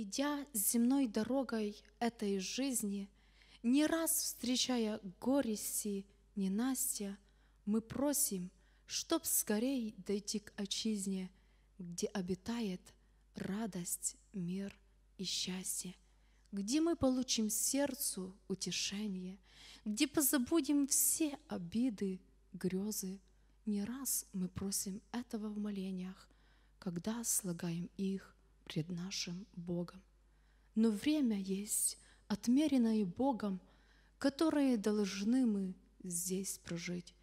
Идя земной дорогой этой жизни, не раз встречая горести, ненастья, мы просим, чтоб скорей дойти к отчизне, где обитает радость, мир и счастье, где мы получим сердцу утешение, где позабудем все обиды, грезы. Не раз мы просим этого в молениях, когда слагаем их пред нашим Богом. Но время есть, отмеренное Богом, которое должны мы здесь прожить.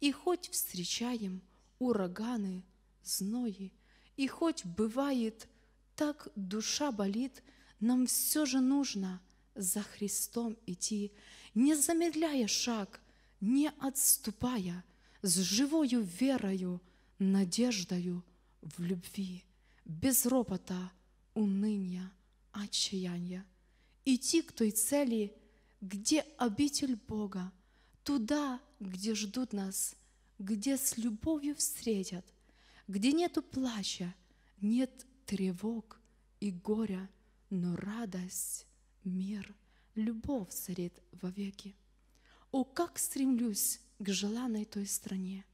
И хоть встречаем ураганы, знои, и хоть бывает так душа болит, нам все же нужно за Христом идти, не замедляя шаг, не отступая, с живою верою, надеждою в любви без ропота, уныния, отчаяния. Идти к той цели, где обитель Бога, туда, где ждут нас, где с любовью встретят, где нету плача, нет тревог и горя, но радость, мир, любовь царит вовеки. О, как стремлюсь к желанной той стране!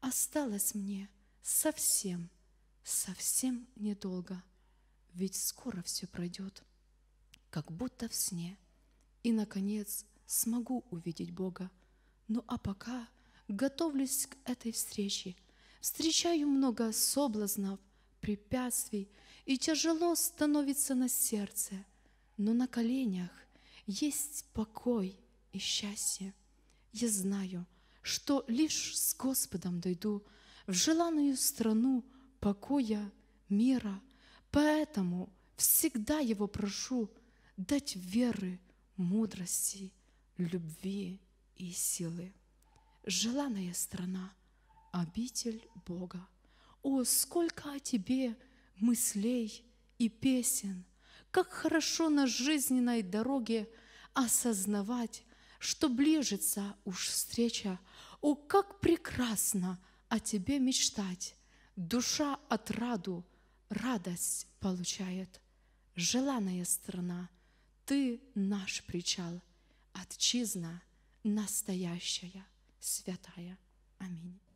Осталось мне совсем – совсем недолго, ведь скоро все пройдет, как будто в сне. И, наконец, смогу увидеть Бога. Ну а пока готовлюсь к этой встрече. Встречаю много соблазнов, препятствий, и тяжело становится на сердце. Но на коленях есть покой и счастье. Я знаю, что лишь с Господом дойду в желанную страну, покоя, мира. Поэтому всегда Его прошу дать веры, мудрости, любви и силы. Желанная страна, обитель Бога. О, сколько о Тебе мыслей и песен! Как хорошо на жизненной дороге осознавать, что ближется уж встреча. О, как прекрасно о Тебе мечтать! Душа отраду, радость получает. Желанная страна, ты наш причал, отчизна настоящая, святая. Аминь.